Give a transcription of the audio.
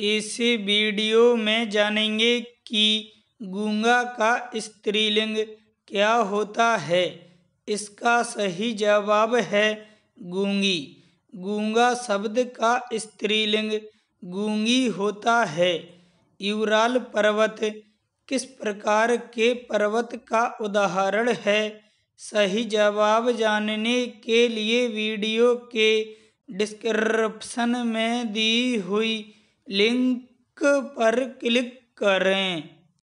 इस वीडियो में जानेंगे कि गूंगा का स्त्रीलिंग क्या होता है इसका सही जवाब है गूंगी गूंगा शब्द का स्त्रीलिंग गूंगी होता है यूराल पर्वत किस प्रकार के पर्वत का उदाहरण है सही जवाब जानने के लिए वीडियो के डिस्क्रिप्शन में दी हुई लिंक पर क्लिक करें